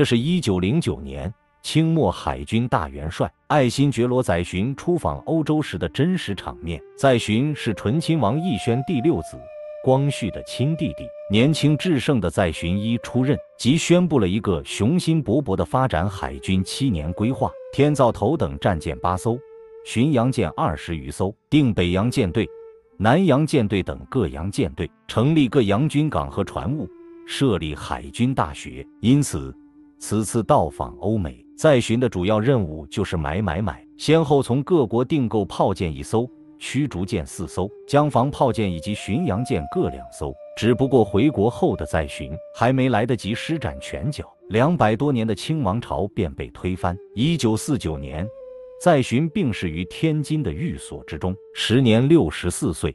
这是一九零九年清末海军大元帅爱新觉罗载洵出访欧洲时的真实场面。载洵是醇亲王奕轩第六子，光绪的亲弟弟。年轻至盛的载洵一出任，即宣布了一个雄心勃勃的发展海军七年规划：天造头等战舰八艘，巡洋舰二十余艘，定北洋舰队、南洋舰队等各洋舰队，成立各洋军港和船坞，设立海军大学。因此。此次到访欧美，在巡的主要任务就是买买买，先后从各国订购炮舰一艘、驱逐舰四艘、江防炮舰以及巡洋舰各两艘。只不过回国后的在巡还没来得及施展拳脚，两百多年的清王朝便被推翻。一九四九年，在寻病逝于天津的寓所之中，时年六十四岁。